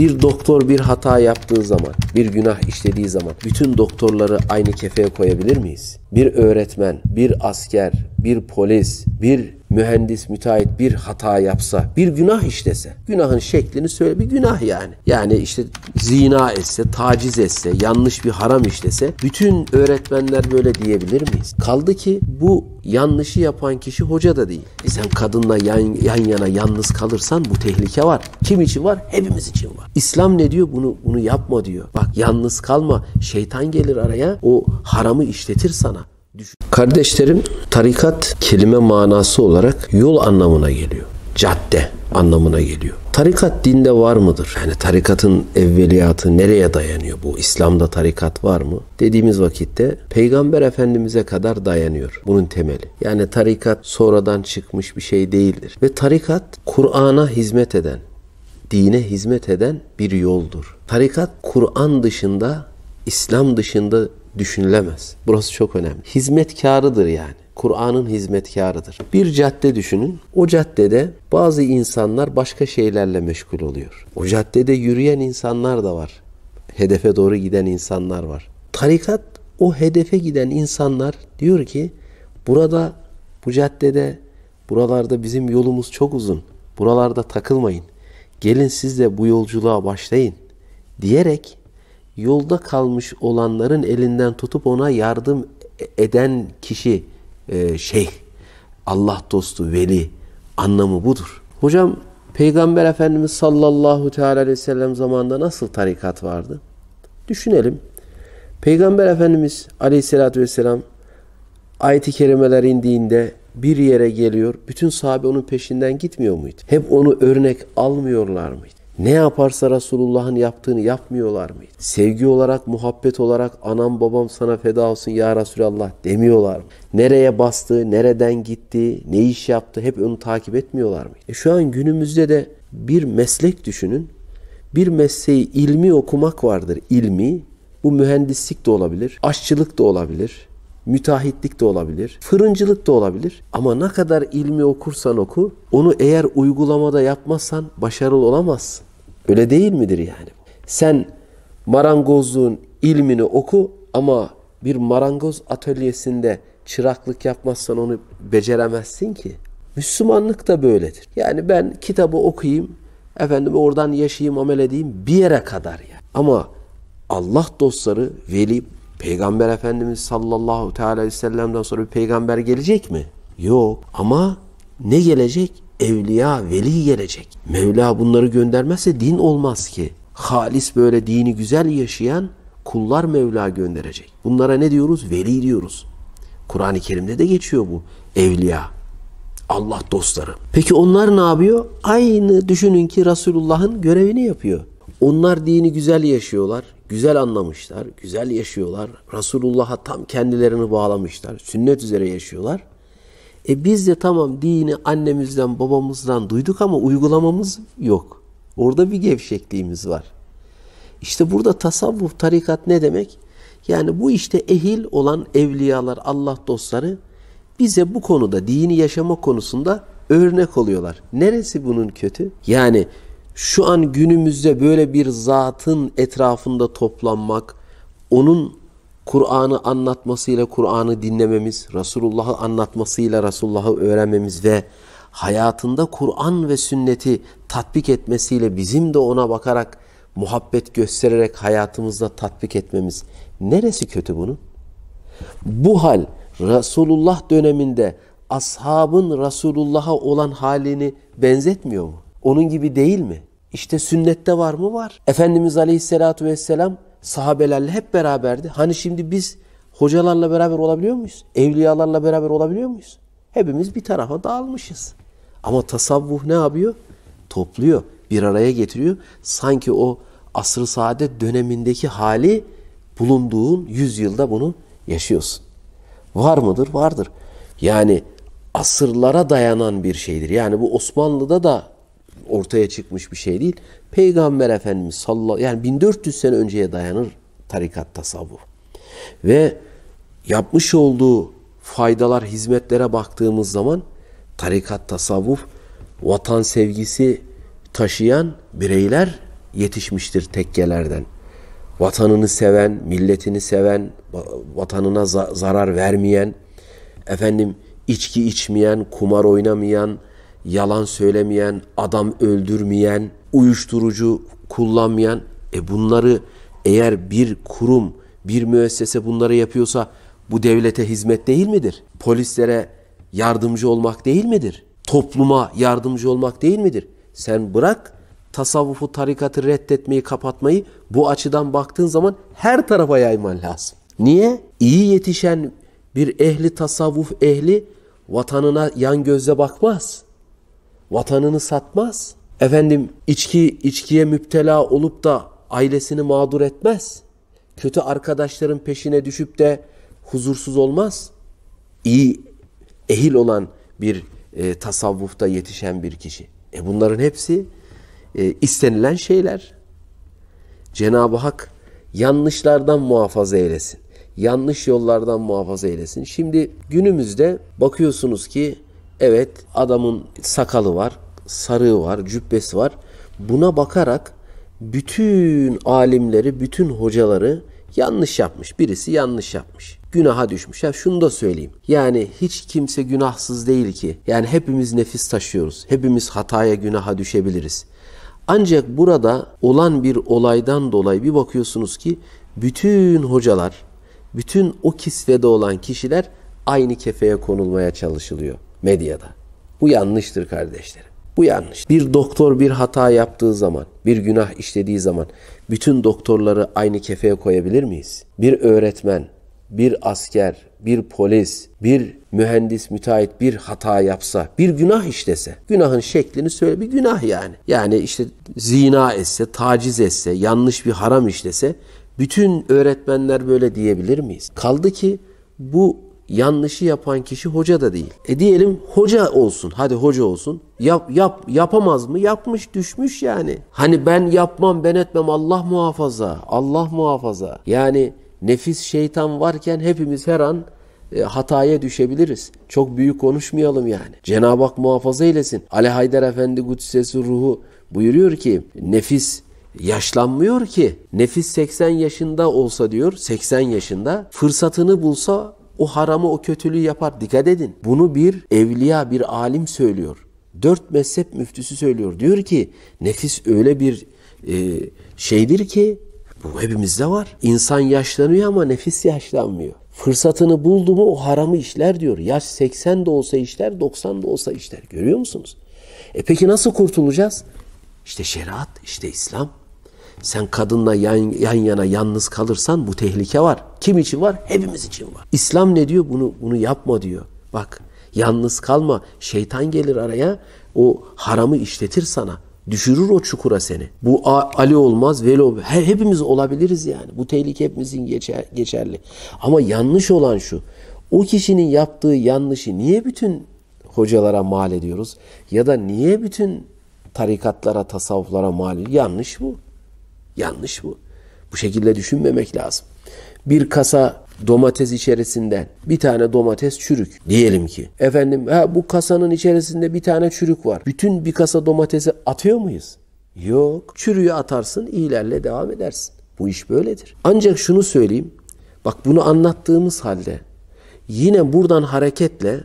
Bir doktor bir hata yaptığı zaman, bir günah işlediği zaman bütün doktorları aynı kefeye koyabilir miyiz? Bir öğretmen, bir asker, bir polis, bir mühendis, müteahhit bir hata yapsa, bir günah işlese, günahın şeklini söyle bir günah yani. Yani işte zina etse, taciz etse, yanlış bir haram işlese bütün öğretmenler böyle diyebilir miyiz? Kaldı ki bu yanlışı yapan kişi hoca da değil. E sen kadınla yan, yan yana yalnız kalırsan bu tehlike var. Kim için var? Hepimiz için var. İslam ne diyor? Bunu bunu yapma diyor. Bak yalnız kalma. Şeytan gelir araya. O haramı işletir sana. Düşün. Kardeşlerim tarikat kelime manası olarak yol anlamına geliyor cadde anlamına geliyor. Tarikat dinde var mıdır? Yani tarikatın evveliyatı nereye dayanıyor bu? İslam'da tarikat var mı? Dediğimiz vakitte Peygamber Efendimiz'e kadar dayanıyor bunun temeli. Yani tarikat sonradan çıkmış bir şey değildir. Ve tarikat Kur'an'a hizmet eden, dine hizmet eden bir yoldur. Tarikat Kur'an dışında, İslam dışında düşünülemez. Burası çok önemli. Hizmetkarıdır yani. Kur'an'ın hizmetkarıdır. Bir cadde düşünün. O caddede bazı insanlar başka şeylerle meşgul oluyor. O caddede yürüyen insanlar da var. Hedefe doğru giden insanlar var. Tarikat o hedefe giden insanlar diyor ki burada bu caddede buralarda bizim yolumuz çok uzun. Buralarda takılmayın. Gelin siz de bu yolculuğa başlayın diyerek yolda kalmış olanların elinden tutup ona yardım e-, eden kişi e, ee, şeyh, Allah dostu, veli anlamı budur. Hocam Peygamber Efendimiz sallallahu teala aleyhi ve sellem zamanında nasıl tarikat vardı? Düşünelim. Peygamber Efendimiz aleyhissalatü vesselam ayet-i kerimeler indiğinde bir yere geliyor. Bütün sahabe onun peşinden gitmiyor muydu? Hep onu örnek almıyorlar mıydı? Ne yaparsa Resulullah'ın yaptığını yapmıyorlar mıydı? Sevgi olarak, muhabbet olarak anam babam sana feda olsun ya Resulallah demiyorlar mı? Nereye bastı, nereden gitti, ne iş yaptı hep onu takip etmiyorlar mı? E şu an günümüzde de bir meslek düşünün. Bir mesleği ilmi okumak vardır. Ilmi Bu mühendislik de olabilir, aşçılık da olabilir, müteahhitlik de olabilir, fırıncılık da olabilir. Ama ne kadar ilmi okursan oku, onu eğer uygulamada yapmazsan başarılı olamazsın. Öyle değil midir yani? Sen marangozluğun ilmini oku ama bir marangoz atölyesinde çıraklık yapmazsan onu beceremezsin ki. Müslümanlık da böyledir. Yani ben kitabı okuyayım, efendim oradan yaşayayım, amel edeyim bir yere kadar ya. Yani. Ama Allah dostları, veli, Peygamber Efendimiz sallallahu teala aleyhi ve sellem'den sonra bir peygamber gelecek mi? Yok. Ama ne gelecek? evliya, veli gelecek. Mevla bunları göndermezse din olmaz ki. Halis böyle dini güzel yaşayan kullar Mevla gönderecek. Bunlara ne diyoruz? Veli diyoruz. Kur'an-ı Kerim'de de geçiyor bu. Evliya. Allah dostları. Peki onlar ne yapıyor? Aynı düşünün ki Resulullah'ın görevini yapıyor. Onlar dini güzel yaşıyorlar, güzel anlamışlar, güzel yaşıyorlar. Resulullah'a tam kendilerini bağlamışlar, sünnet üzere yaşıyorlar. E biz de tamam dini annemizden babamızdan duyduk ama uygulamamız yok. Orada bir gevşekliğimiz var. İşte burada tasavvuf, tarikat ne demek? Yani bu işte ehil olan evliyalar, Allah dostları bize bu konuda, dini yaşama konusunda örnek oluyorlar. Neresi bunun kötü? Yani şu an günümüzde böyle bir zatın etrafında toplanmak, onun Kur'an'ı anlatmasıyla Kur'an'ı dinlememiz, Resulullah'ı anlatmasıyla Resulullah'ı öğrenmemiz ve hayatında Kur'an ve sünneti tatbik etmesiyle bizim de ona bakarak muhabbet göstererek hayatımızda tatbik etmemiz neresi kötü bunun? Bu hal Resulullah döneminde ashabın Resulullah'a olan halini benzetmiyor mu? Onun gibi değil mi? İşte sünnette var mı? Var. Efendimiz Aleyhisselatü Vesselam sahabelerle hep beraberdi. Hani şimdi biz hocalarla beraber olabiliyor muyuz? Evliyalarla beraber olabiliyor muyuz? Hepimiz bir tarafa dağılmışız. Ama tasavvuf ne yapıyor? Topluyor, bir araya getiriyor. Sanki o asr-ı saadet dönemindeki hali bulunduğun yüzyılda bunu yaşıyorsun. Var mıdır? Vardır. Yani asırlara dayanan bir şeydir. Yani bu Osmanlı'da da ortaya çıkmış bir şey değil. Peygamber Efendimiz sallallahu yani 1400 sene önceye dayanır tarikat tasavvuf. Ve yapmış olduğu faydalar, hizmetlere baktığımız zaman tarikat tasavvuf vatan sevgisi taşıyan bireyler yetişmiştir tekkelerden. Vatanını seven, milletini seven, vatanına zarar vermeyen, efendim içki içmeyen, kumar oynamayan, yalan söylemeyen, adam öldürmeyen, uyuşturucu kullanmayan e bunları eğer bir kurum, bir müessese bunları yapıyorsa bu devlete hizmet değil midir? Polislere yardımcı olmak değil midir? Topluma yardımcı olmak değil midir? Sen bırak tasavvufu, tarikatı reddetmeyi, kapatmayı bu açıdan baktığın zaman her tarafa yayman lazım. Niye? İyi yetişen bir ehli tasavvuf ehli vatanına yan gözle bakmaz vatanını satmaz. Efendim içki içkiye müptela olup da ailesini mağdur etmez. Kötü arkadaşların peşine düşüp de huzursuz olmaz. İyi ehil olan bir e, tasavvufta yetişen bir kişi. E bunların hepsi e, istenilen şeyler. Cenab-ı Hak yanlışlardan muhafaza eylesin. Yanlış yollardan muhafaza eylesin. Şimdi günümüzde bakıyorsunuz ki Evet adamın sakalı var, sarığı var, cübbesi var. Buna bakarak bütün alimleri, bütün hocaları yanlış yapmış. Birisi yanlış yapmış. Günaha düşmüş. Ya şunu da söyleyeyim. Yani hiç kimse günahsız değil ki. Yani hepimiz nefis taşıyoruz. Hepimiz hataya, günaha düşebiliriz. Ancak burada olan bir olaydan dolayı bir bakıyorsunuz ki bütün hocalar, bütün o kisvede olan kişiler aynı kefeye konulmaya çalışılıyor medyada. Bu yanlıştır kardeşlerim. Bu yanlış. Bir doktor bir hata yaptığı zaman, bir günah işlediği zaman bütün doktorları aynı kefeye koyabilir miyiz? Bir öğretmen, bir asker, bir polis, bir mühendis, müteahhit bir hata yapsa, bir günah işlese, günahın şeklini söyle bir günah yani. Yani işte zina etse, taciz etse, yanlış bir haram işlese bütün öğretmenler böyle diyebilir miyiz? Kaldı ki bu yanlışı yapan kişi hoca da değil. E diyelim hoca olsun. Hadi hoca olsun. Yap, yap, yapamaz mı? Yapmış düşmüş yani. Hani ben yapmam ben etmem Allah muhafaza. Allah muhafaza. Yani nefis şeytan varken hepimiz her an e, hataya düşebiliriz. Çok büyük konuşmayalım yani. Cenab-ı Hak muhafaza eylesin. Ali Haydar Efendi Kudsesi Ruhu buyuruyor ki nefis yaşlanmıyor ki. Nefis 80 yaşında olsa diyor 80 yaşında fırsatını bulsa o haramı, o kötülüğü yapar. Dikkat edin. Bunu bir evliya, bir alim söylüyor. Dört mezhep müftüsü söylüyor. Diyor ki nefis öyle bir e, şeydir ki bu hepimizde var. İnsan yaşlanıyor ama nefis yaşlanmıyor. Fırsatını buldu mu o haramı işler diyor. Yaş 80 de olsa işler, 90 da olsa işler. Görüyor musunuz? E peki nasıl kurtulacağız? İşte şeriat, işte İslam. Sen kadınla yan, yan yana yalnız kalırsan bu tehlike var. Kim için var? Hepimiz için var. İslam ne diyor? Bunu bunu yapma diyor. Bak yalnız kalma. Şeytan gelir araya o haramı işletir sana. Düşürür o çukura seni. Bu Ali olmaz, Velo hepimiz olabiliriz yani. Bu tehlike hepimizin geçer, geçerli. Ama yanlış olan şu. O kişinin yaptığı yanlışı niye bütün hocalara mal ediyoruz? Ya da niye bütün tarikatlara, tasavvuflara mal ediyoruz? Yanlış bu. Yanlış bu. Bu şekilde düşünmemek lazım. Bir kasa domates içerisinden bir tane domates çürük diyelim ki. Efendim ha, bu kasanın içerisinde bir tane çürük var. Bütün bir kasa domatesi atıyor muyuz? Yok. Çürüğü atarsın ilerle devam edersin. Bu iş böyledir. Ancak şunu söyleyeyim. Bak bunu anlattığımız halde yine buradan hareketle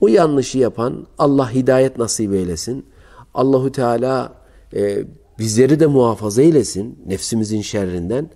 o yanlışı yapan Allah hidayet nasip eylesin. Allahu Teala e, Bizleri de muhafaza eylesin nefsimizin şerrinden.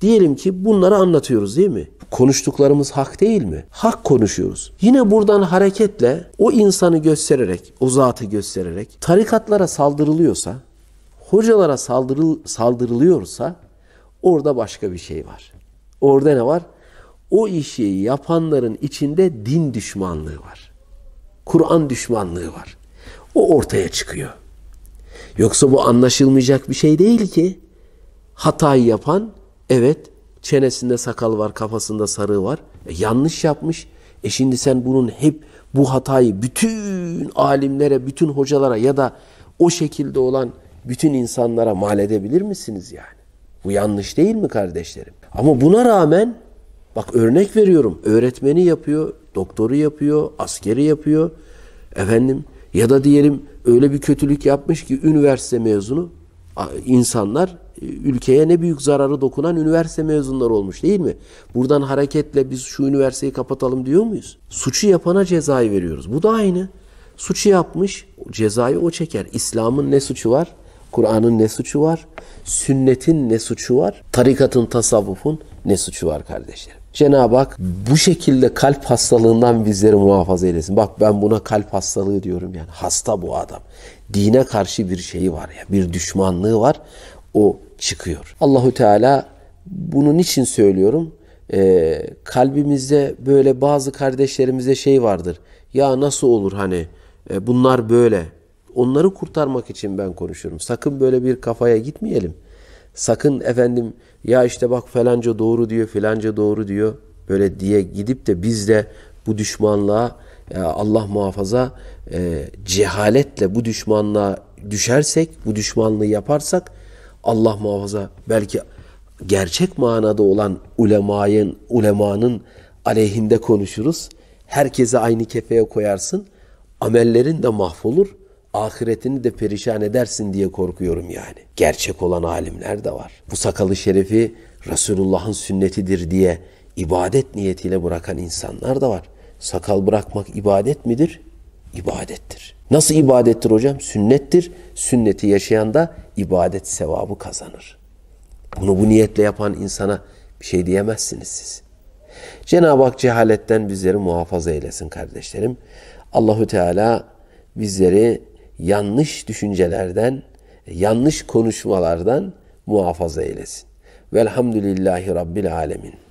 Diyelim ki bunları anlatıyoruz değil mi? Konuştuklarımız hak değil mi? Hak konuşuyoruz. Yine buradan hareketle o insanı göstererek, o zatı göstererek tarikatlara saldırılıyorsa, hocalara saldırı saldırılıyorsa orada başka bir şey var. Orada ne var? O işi yapanların içinde din düşmanlığı var. Kur'an düşmanlığı var. O ortaya çıkıyor. Yoksa bu anlaşılmayacak bir şey değil ki. Hatayı yapan evet çenesinde sakal var, kafasında sarığı var. E, yanlış yapmış. E şimdi sen bunun hep bu hatayı bütün alimlere, bütün hocalara ya da o şekilde olan bütün insanlara mal edebilir misiniz yani? Bu yanlış değil mi kardeşlerim? Ama buna rağmen bak örnek veriyorum. Öğretmeni yapıyor, doktoru yapıyor, askeri yapıyor. Efendim ya da diyelim öyle bir kötülük yapmış ki üniversite mezunu insanlar e, ülkeye ne büyük zararı dokunan üniversite mezunları olmuş değil mi? Buradan hareketle biz şu üniversiteyi kapatalım diyor muyuz? Suçu yapana cezayı veriyoruz. Bu da aynı. Suçu yapmış, cezayı o çeker. İslam'ın ne suçu var? Kur'an'ın ne suçu var? Sünnetin ne suçu var? Tarikatın, tasavvufun ne suçu var kardeşlerim? Cenab-ı Hak bu şekilde kalp hastalığından bizleri muhafaza eylesin. Bak ben buna kalp hastalığı diyorum yani. Hasta bu adam. Dine karşı bir şeyi var ya, bir düşmanlığı var. O çıkıyor. Allahu Teala bunun için söylüyorum. Ee, kalbimizde böyle bazı kardeşlerimize şey vardır. Ya nasıl olur hani e, bunlar böyle. Onları kurtarmak için ben konuşuyorum. Sakın böyle bir kafaya gitmeyelim. Sakın efendim ya işte bak falanca doğru diyor filanca doğru diyor böyle diye gidip de biz de bu düşmanlığa e, Allah muhafaza e, cehaletle bu düşmanlığa düşersek, bu düşmanlığı yaparsak Allah muhafaza belki gerçek manada olan ulemanın, ulemanın aleyhinde konuşuruz. Herkese aynı kefeye koyarsın. Amellerin de mahvolur ahiretini de perişan edersin diye korkuyorum yani. Gerçek olan alimler de var. Bu sakalı şerefi Resulullah'ın sünnetidir diye ibadet niyetiyle bırakan insanlar da var. Sakal bırakmak ibadet midir? İbadettir. Nasıl ibadettir hocam? Sünnettir. Sünneti yaşayan da ibadet sevabı kazanır. Bunu bu niyetle yapan insana bir şey diyemezsiniz siz. Cenab-ı Hak cehaletten bizleri muhafaza eylesin kardeşlerim. Allahü Teala bizleri yanlış düşüncelerden, yanlış konuşmalardan muhafaza eylesin. Velhamdülillahi Rabbil Alemin.